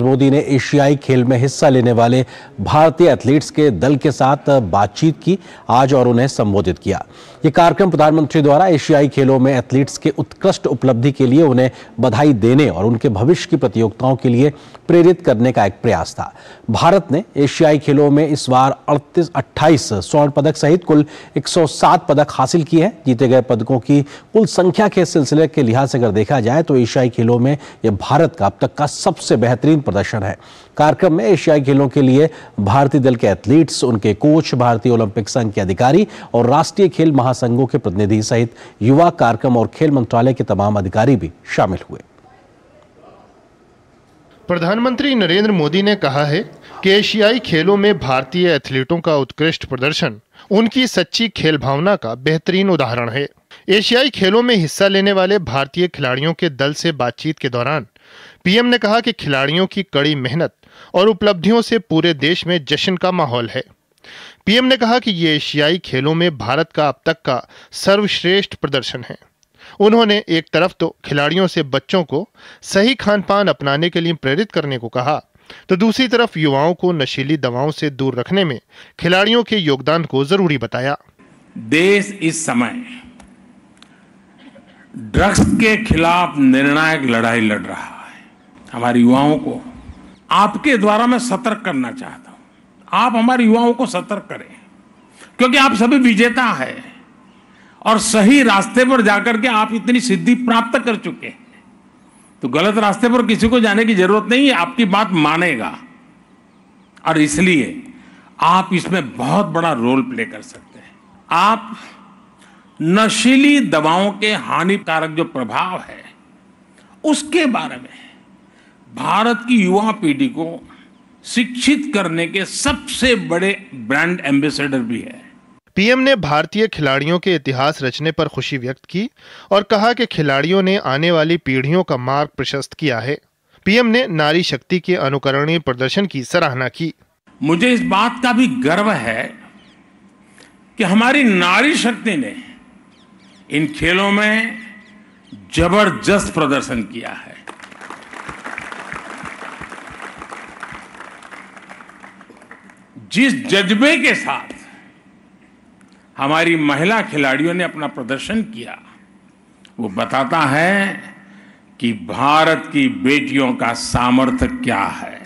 मोदी ने एशियाई खेल में हिस्सा लेने वाले भारतीय एथलीट्स के दल के साथ बातचीत की आज और उन्हें संबोधित किया ये कार्यक्रम प्रधानमंत्री द्वारा एशियाई खेलों में एथलीट्स के उत्कृष्ट उपलब्धि के लिए उन्हें बधाई देने और उनके भविष्य की प्रतियोगिताओं के लिए प्रेरित करने का एक प्रयास था भारत ने एशियाई खेलों में इस बार अड़तीस अट्ठाईस स्वर्ण पदक सहित कुल 107 पदक हासिल किए हैं जीते गए पदकों की कुल संख्या के सिलसिले के लिहाज से अगर देखा जाए तो एशियाई खेलों में यह भारत का अब तक का सबसे बेहतरीन प्रदर्शन है कार्यक्रम में एशियाई खेलों के लिए भारतीय दल के एथलीट्स उनके कोच भारतीय ओलंपिक संघ के अधिकारी और राष्ट्रीय खेल महासंघों के प्रतिनिधि सहित युवा कार्यक्रम और खेल मंत्रालय के तमाम अधिकारी भी शामिल हुए प्रधानमंत्री नरेंद्र मोदी ने कहा है कि एशियाई खेलों में भारतीय एथलीटों का उत्कृष्ट प्रदर्शन उनकी सच्ची खेल भावना का बेहतरीन उदाहरण है एशियाई खेलों में हिस्सा लेने वाले भारतीय खिलाड़ियों के दल से बातचीत के दौरान पीएम ने कहा कि खिलाड़ियों की कड़ी मेहनत और उपलब्धियों से पूरे देश में जश्न का माहौल है पीएम ने कहा कि ये एशियाई खेलों में भारत का अब तक का सर्वश्रेष्ठ प्रदर्शन है उन्होंने एक तरफ तो खिलाड़ियों से बच्चों को सही खान पान अपनाने के लिए प्रेरित करने को कहा तो दूसरी तरफ युवाओं को नशीली दवाओं से दूर रखने में खिलाड़ियों के योगदान को जरूरी बताया देश इस समय ड्रग्स के खिलाफ निर्णायक लड़ाई लड़ रहा हमारे युवाओं को आपके द्वारा मैं सतर्क करना चाहता हूं आप हमारे युवाओं को सतर्क करें क्योंकि आप सभी विजेता है और सही रास्ते पर जाकर के आप इतनी सिद्धि प्राप्त कर चुके हैं तो गलत रास्ते पर किसी को जाने की जरूरत नहीं है आपकी बात मानेगा और इसलिए आप इसमें बहुत बड़ा रोल प्ले कर सकते हैं आप नशीली दवाओं के हानिकारक जो प्रभाव है उसके बारे में भारत की युवा पीढ़ी को शिक्षित करने के सबसे बड़े ब्रांड एम्बेसडर भी है पीएम ने भारतीय खिलाड़ियों के इतिहास रचने पर खुशी व्यक्त की और कहा कि खिलाड़ियों ने आने वाली पीढ़ियों का मार्ग प्रशस्त किया है पीएम ने नारी शक्ति के अनुकरणीय प्रदर्शन की सराहना की मुझे इस बात का भी गर्व है कि हमारी नारी शक्ति ने इन खेलों में जबरदस्त प्रदर्शन किया है जिस जज्बे के साथ हमारी महिला खिलाड़ियों ने अपना प्रदर्शन किया वो बताता है कि भारत की बेटियों का सामर्थ्य क्या है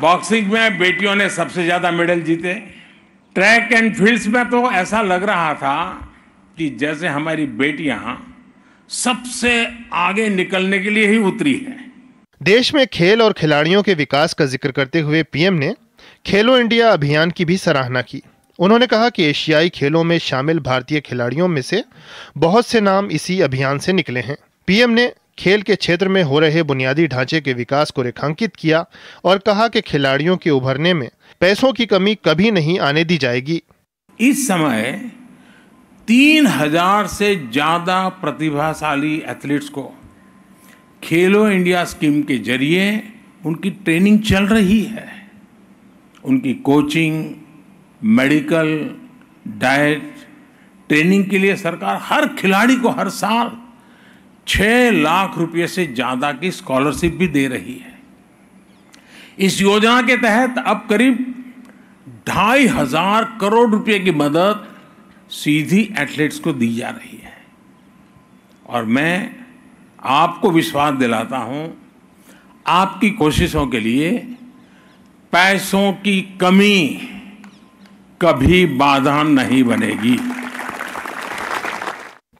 बॉक्सिंग में बेटियों ने सबसे ज्यादा मेडल जीते ट्रैक एंड फील्ड्स में तो ऐसा लग रहा था कि जैसे हमारी बेटियां सबसे आगे निकलने के लिए ही उतरी हैं देश में खेल और खिलाड़ियों के विकास का जिक्र करते हुए पीएम ने खेलो इंडिया अभियान की भी सराहना की उन्होंने कहा कि एशियाई खेलों में शामिल भारतीय खिलाड़ियों में से बहुत से नाम इसी अभियान से निकले हैं पीएम ने खेल के क्षेत्र में हो रहे बुनियादी ढांचे के विकास को रेखांकित किया और कहा कि खिलाड़ियों के उभरने में पैसों की कमी कभी नहीं आने दी जाएगी इस समय तीन हजार से ज्यादा प्रतिभाशाली एथलीट्स को खेलो इंडिया स्कीम के जरिए उनकी ट्रेनिंग चल रही है उनकी कोचिंग मेडिकल डाइट ट्रेनिंग के लिए सरकार हर खिलाड़ी को हर साल छह लाख रुपये से ज़्यादा की स्कॉलरशिप भी दे रही है इस योजना के तहत अब करीब ढाई हजार करोड़ रुपये की मदद सीधी एथलीट्स को दी जा रही है और मैं आपको विश्वास दिलाता हूं आपकी कोशिशों के लिए पैसों की कमी कभी बाधा नहीं बनेगी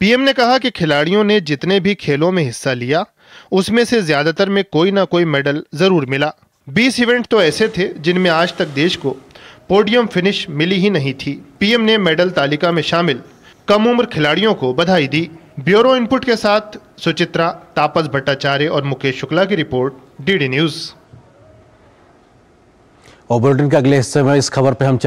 पीएम ने कहा कि खिलाड़ियों ने जितने भी खेलों में हिस्सा लिया उसमें से ज्यादातर में कोई ना कोई मेडल जरूर मिला 20 इवेंट तो ऐसे थे जिनमें आज तक देश को पोडियम फिनिश मिली ही नहीं थी पीएम ने मेडल तालिका में शामिल कम उम्र खिलाड़ियों को बधाई दी ब्यूरो इनपुट के साथ सुचित्रा तापस भट्टाचार्य और मुकेश शुक्ला की रिपोर्ट डीडी न्यूज और बुलेटिन के अगले हिस्से में इस खबर पर हम चल